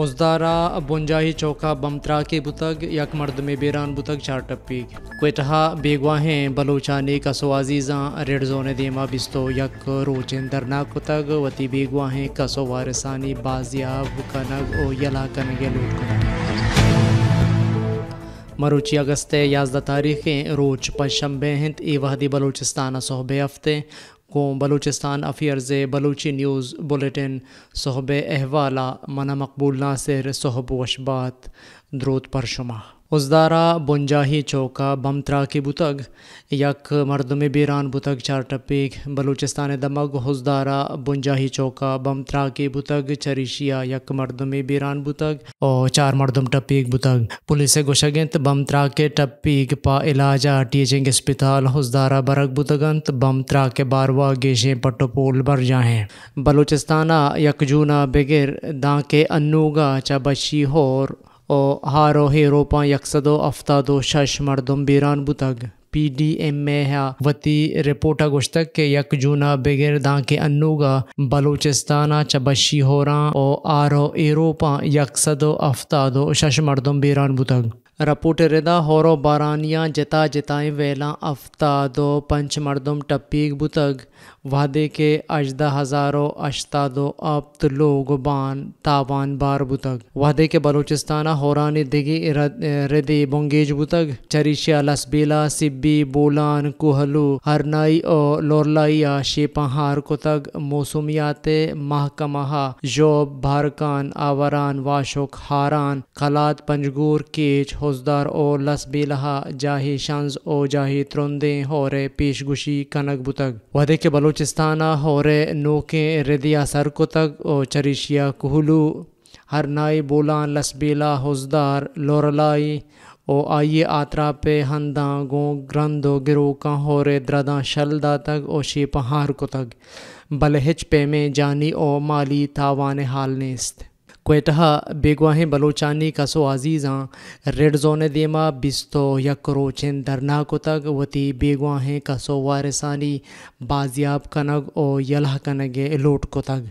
उजदारा बुंजाही चौका बमतरा के बुतग यक मर्द में बेरान बुतग चार टप्पी कोटहा बेगवाहें बलोचाने आजीजा रेड जोन देमा बिस्तो यक रोचिन दरना कुतग वती बेगवाहें कसो वारसानी बाजियाब कनग ओ यला कनगे लोट मरुची मरूची अगस्त याजदा तारीखें रोज पशम बेहत ए वहदी बलोचिस्ताना सोहबे हफ्ते कौम Balochistan affairs Balochi news bulletin सहब अहवाला मना मकबूल नासिर सहब वशबात द्रोत पर शुमा उजदारा बुनजाही चौका बमतरा की बुतग यक मर्द में बीरान बुतग चार टपेक बलूचिस्तान दमग हुजदारा बुंजाही चौका बमतरा की बुतग चरिशिया यक मर्द में बीरान बुतग और चार मर्दम टपीक बुतग पुलिस गोशगंत बमतरा के टपीक पा इलाजा टीचिंग अस्पताल हुजदारा बरक बुतगंत बमतरा के बारवा गेशे पटोपोल बर जाएँ बलूचिस्ताना यकजूना बगैर दाँ के अनुगा चबशी होर ओ हारो हेरोपा यकसदो दो शश मरदम बीरान बुतग पी डी एम ए है वती रिपोर्टा गुश्तक के यक जूना बगैर के अनुगा बलूचिस्ताना चबशी होरा ओ आरो एरोपा यकसदो दो शश मर्दम बीरान बुतग रपूटरेदा होरो बारानिया जता जताए वेला अफ्तादो पंच मर्दम टपीक बुतग वादे के अजदा हज़ारो अश्तादो अब्त लोग बान तावान बार बुतग वादे के बलूचिस्ताना होरानी दिगी रदे बोंगेज बुतग चरिशिया लसबीला सिब्बी बोलान कुहलू हरनाई और लोरलाइया शेपाहार कुतग मौसमियाते महकमा जोब भारकान आवारान वाशोक हारान खलात पंजगूर केच हो ओजदार ओ लस बिलहा जाही शंज ओ जाही त्रुंदे होरे पेशगुशी कनक बुतग वहदे के बलूचिस्ताना होरे नोके रिदिया सर कुतग ओ चरिशिया कुहलू हर नाई बोलान लसबीला होजदार लोरलाई ओ आइये आत्रा पे हंदा गो ग्रंदो गिरो का रे द्रदा शलदा तक ओ शिपहार को तक बलहिच पे में जानी ओ माली तावान हाल नेस्त कोयटहा बेगवाहें बलोचानी कसो आजीजा रेड जोन देमा बिस्तो यकरो चिन दरना को तक वती बेगवाहें कसो वारसानी बाजियाब कनग ओ यलह कनग लोट को तक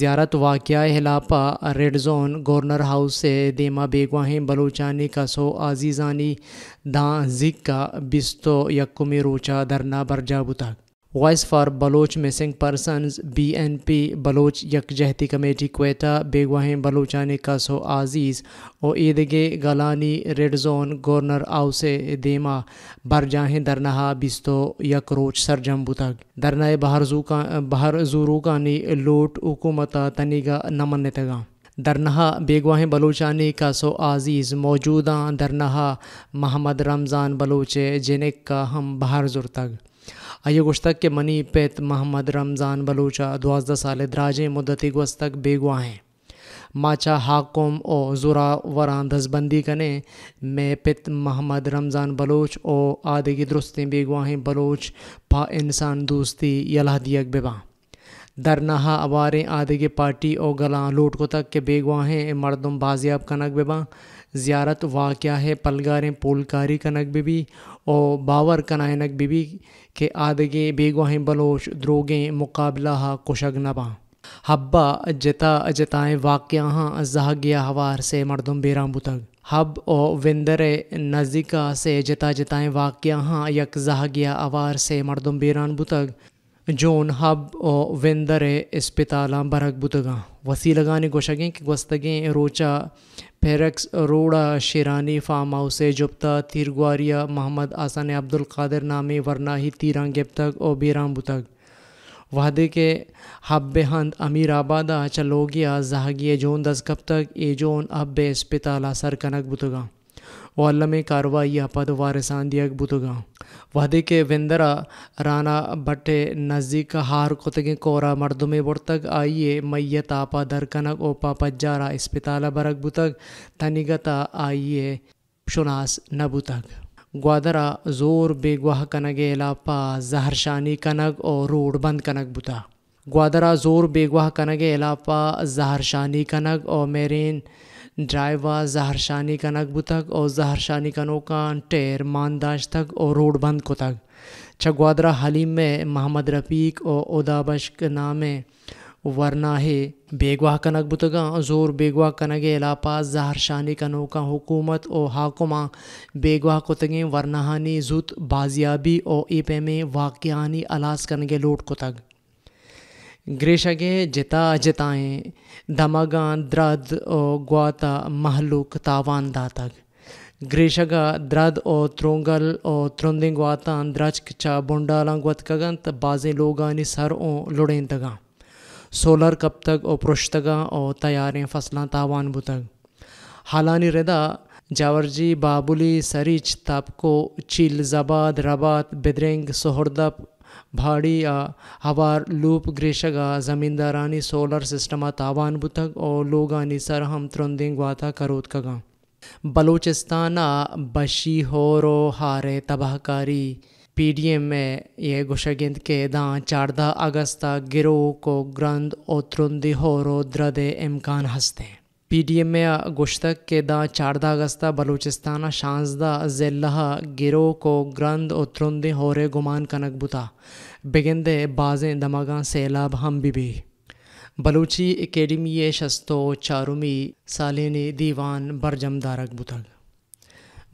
ज़्यारत वाक़ हिलापा रेड जोन गवर्नर हाउस से देमा बेगवाहें बलोचानी कसो आजीज़ानी दा जिक का बिस्तो यकुमे रोचा दरना बरजाबू तक voice for Baloch missing persons B N P Baloch Yakjehti committee Quetta बेगवाहें बलोचान कसो आज़ीज़ और ईदगे गलानी रेड जोन गवर्नर आउसे देमा बरजाहें दरनाहा बिस्तो यक रोच सरजम बुतक दरनाए बहरजू का बहरजूरू लूट हुकूमत तनिगा नमन तगा दरनाहा बेगवाहें बलोचानी का सो आज़ीज़ मौजूदा दरनाहा महमद रमज़ान बलोचे जिनक का हम बहरजुर तग अयो गुश्तक के मनी पैत महमद रमज़ान बलूचा दुआजदा साल दराजे मुदती गुस्तक बेगुआ हैं माचा हाकुम ओ ज़ुरा वरान दसबंदी कने में पित महमद रमज़ान बलोच ओ आदगी दुरुस्तें बेगवाहें बलोच पा इंसान दोस्ती दियक बेबा दरनाहा अवारें की पार्टी ओ गला लूट को तक के बेगवाहें मर्दम बाजियाब कनक बेबा ज़्यारत वाक्या है पलगारें पोलकारी कनक बेबी और बावर कनायनक बीबी के आदगे बेगोहें बलोश द्रोगें मुकाबला हा नबा हब्बा जता जताएँ वाक़ हाँ जहागिया हवार से मरदम बेराम बुतग हब और विंदर नज़िका से जता जताएँ वाक्या हाँ यक जहागिया आवार से मरदम बेरान बुतग जोन हब वेंदर इस्पिताला बरक बुतगा वसी लगाने गोशगें कि गोस्तगें रोचा फेरक्स रोड़ा शेरानी फार्म हाउस जुबता तीरगुआरिया मोहम्मद आसान अब्दुल कादिर नामे वरना ही तीरंग तक और बेराम बुतक वादे के हब हंद अमीर आबादा चलोगिया जहागी जोन दस कब तक ए जोन हब्बे इस्पिताला सर कनक बुतगा वल्लम कार्रवाई पद वारसान दिया बुतगा वहदे के वेंदर राना बटे नज़दीक हार कोतगे कोरा मर्दमे बुड़तग आइए मैयत आपा दरकनक ओपा पजारा इस्पिताल बरक बुतग तनिगता आइए शुनास नबुतग ग्वादरा जोर बेगवाह कनगे लापा जहरशानी कनग और रोड बंद कनक बुता ग्वादरा जोर बेगवाह कनगे लापा जहरशानी कनग और मेरेन ड्राइवा जहरशानी कनक तक और जहरशानी शानी का टेर मानदाश तक और रोड बंद को तक छगवादरा हलीम में मोहम्मद रफ़ीक और उदाबश नामे वरना है बेगवाह कनक बुतगा जोर बेगवा कनग एलापास जहर शानी कनोका हुकूमत ओ हाकुमा बेगवाह कुतगें वरनाहानी जुत बाजियाबी और पे में वाकयानी अलास कनगे लोट कुतग ग्रेशगे जिता जिताएँ दमागा द्रद ओ ग्वाता महलुक तावान दातग ग्रेशगा द्रद ओ त्रोंगल ओ त्रोंदिंग ग्वाता द्रचक चा बोंडाला ग्वत कगंत बाजे लोगानी सर ओ लुड़ें तगा सोलर कब तक ओ प्रोशतगा ओ तयारें फसलां तावान बुतग हालानी रेदा जावरजी बाबुली सरीच तापको चील जबाद रबात बेदरेंग सोहरदप भाड़ी या हवार लूप ग्रेशगा जमींदारानी सोलर सिस्टम तावान बुतक और लोगानी हम त्रंदिंग वाता करोत कगा बलूचिस्ताना बशी होरो हारे तबाहकारी पी डी एम में ये घुशगिंद के दां चारदा अगस्ता गिरोह को ग्रंद और त्रुंदी होरो द्रदे इम्कान हैं पीडीएम में के दा चारदा अगस्त बलूचिस्तान शांजदा जिला गिरो को ग्रंद उतरुंदे होरे गुमान कनक बुता बिगिंदे बाजें दमागा सैलाब हम भी। बलूची एकेडमी शस्तो चारुमी सालिनी दीवान बरजम दारक बुतक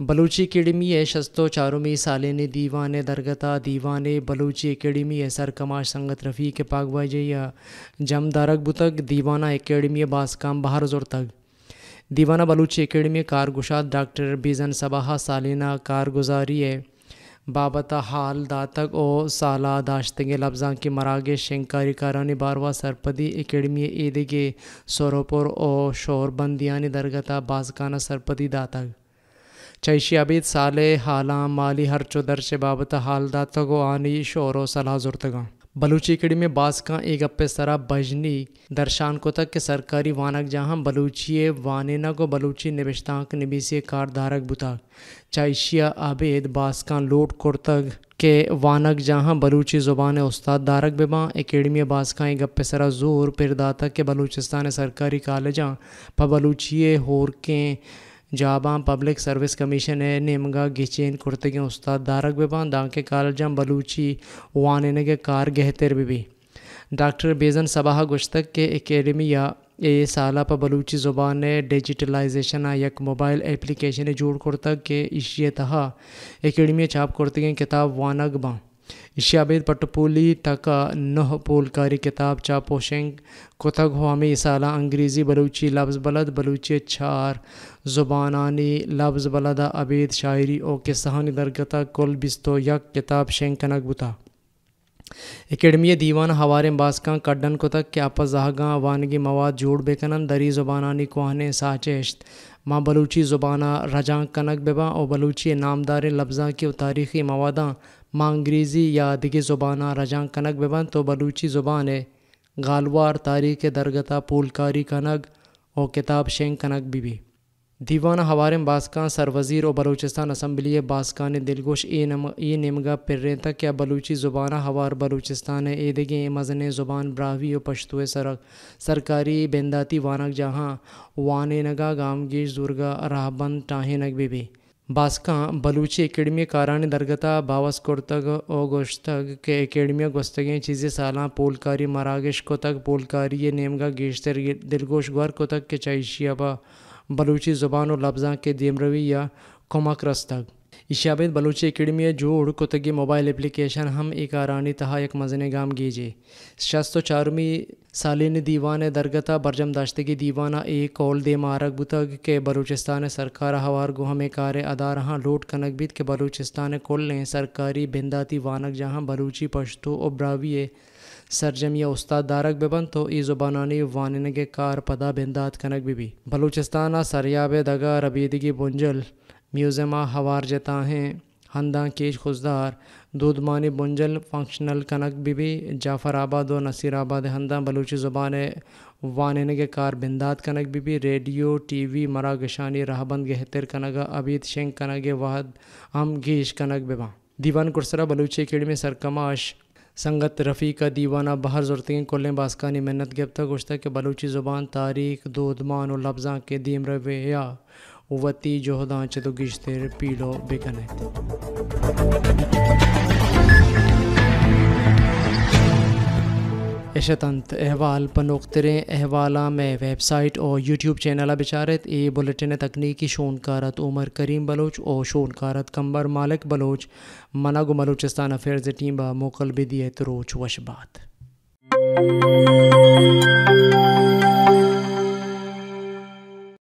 बलूची अकेडमी है शस्तो चारूमी सालिन दीवान दरगता दीवान बलूची अकेडमी सर कमाश संगत रफ़ी के पाग पागवाजैया जम दारक बुतक दीवाना अकेडमी बासकाम बहार जोर तक दीवाना बलूची अकेडमी कारगुशात डॉक्टर बिजन सबाहा सालिना कारगुजारी है बाबता हाल दातक ओ साला दाश्तगे लफ्ज़ा के मरागे शंकारी कारानी बारवा सरपदी एकेडमी ईदगे सोरोपुर ओ शोरबंदियानी दरगता बाजकाना सरपदी दातक साले हाला माली हर ಹರ್ಚು से बाबत हाल दातगो आनी ಶೋರೋ ಸಲಹಾ जुर्तगा बलूची कड़ी में बास का एक अपे सरा बजनी दर्शान को तक के सरकारी वानक जहाँ बलूची वानेना को बलूची निबीसी कार धारक बुताक चाइशिया आबेद बास का लोट कुर्तग के वानक जहाँ बलूची ज़ुबान उस्ताद दारक बेबा एकेडमी बास का एक अप्पे सरा जोर पिरदाता के बलूचिस्तान सरकारी कॉलेजा प बलूची होर के जाबां पब्लिक सर्विस कमीशन ए निमगा गिचेन कुर्तगे उस्ताद दारक बेबां दांके कालजम बलूची वानगे कार गहतर बिबी डॉक्टर बेजन सबाह गुश्तक के एकेडमिया ए साला पर बलूची ज़ुबान डिजिटलाइजेशन यक मोबाइल एप्लीकेशन जोड़ कुर्तक के तहा एकेडमी छाप कुर्तगे किताब वानग बाँ पटपोली පටපූලි नह पोल कारी किताब चापोशेंग कुतग हमें इसाला अंग्रेज़ी बलूची लफ्ज़ बलद बलूचे छार ज़ुबानानी लफ्ज़ बलद अबेद शायरी ओ किसानी दरगता कुल बिस्तो यक किताब शेंग कनक बुता एकेडमी दीवान हवारे बासका कडन को तक के आपा जहागा वानगी मवाद जोड़ बेकन दरी ज़ुबानानी कोहने साचेश्त माँ बलूची ज़ुबाना रजा कनक बेबा और बलूची नामदार लफ्ज़ा के तारीख़ी मवादा मांगरीज़ी या दिगी ज़ुबाना रजांग कनक बेबन तो बलूची ज़ुबान है गालवार तारीख़ दरगता पुलकारी कनक और किताब शेंग कनक बीबी दीवाना हवारे बासकान सरवज़ीर और बलूचिस्तान असम्बली बासकान दिलगोश ए नम ए नमगा पिर्रे तक क्या बलूची ज़ुबाना हवार बलूचिस्तान ए ए मजन ज़ुबान ब्राहवी और पश्तुए सरक सरकारी बेंदाती वानक जहाँ वान नगा गामगीश दुर्गा राहबंद टाहे नग बीबी बास्कां बलूची एकेडमी कारण दरगता बावस कोरतग ओ गोश्तग के एकेडमिया गोस्तगे चीज़ें साला पोलकारी को कोतक पोलकारी ये नेमगा गेशतर दिलगोश ग्वर कोतक के चाइशियाबा बलूची ज़ुबान और लफ्ज़ा के देमरवी या कोमक रस्तग ಇಶಾಬೇದ್ बलूची अकेडमी ಜೋ ಹುಡುಕುತ್ತಗೆ मोबाइल ಅಪ್ಲಿಕೇಶನ್ हम एक आरानी तहा एक मजने गाम गीजे शस्तो ಚಾರುಮಿ सालिन दीवान दरगता बरजम दाश्तगी दीवाना ए कौल दे मारक बुतग के बलूचिस्तान सरकार हवार में कार्य अदा रहा लोट कनक बीत के बलूचिस्तान कुल ने सरकारी बिंदाती वानक जहाँ बलूची पश्तो और सरजम या उस्ताद दारक बेबन तो ई जुबानी वानन के कार पदा बिंदात कनक बीबी बलूचिस्तान सरयाबे दगा रबीदगी बुंजल म्यूज़मा हवार जता हैं हंदा केश खुशदार दूधमानी बुंजल फंक्शनल कनक बीबी जाफ़र आबाद और नसीर आबाद हंदा बलूची ज़ुबान वानन के कार बिंदात कनक बीबी रेडियो टी वी मरा गशानी राहबंद गहतर कनक अबीत शेंग कनक वहद हम गीश कनक बिबा दीवान कुरसरा बलूची अकेडमी सरकमाश संगत रफ़ी का दीवाना बहर जरतीन कुल बासकानी मेहनत गिरफ्तार गुश्ता के बलूची ज़ुबान तारीख दूधमान और लफ्ज़ा के दीम रवैया वती जोहदा चतो गिश्तेर पीलो बिकने एशतंत अहवाल पनोख्तरे अहवाला में वेबसाइट और यूट्यूब चैनल बिचारत ए बुलेटिन तकनीकी शोनकारत उमर करीम बलोच और शोनकारत कंबर मालिक बलोच मनागो बलोचिस्तान अफेयर्स टीम बा मोकल बिदियत रोच वशबात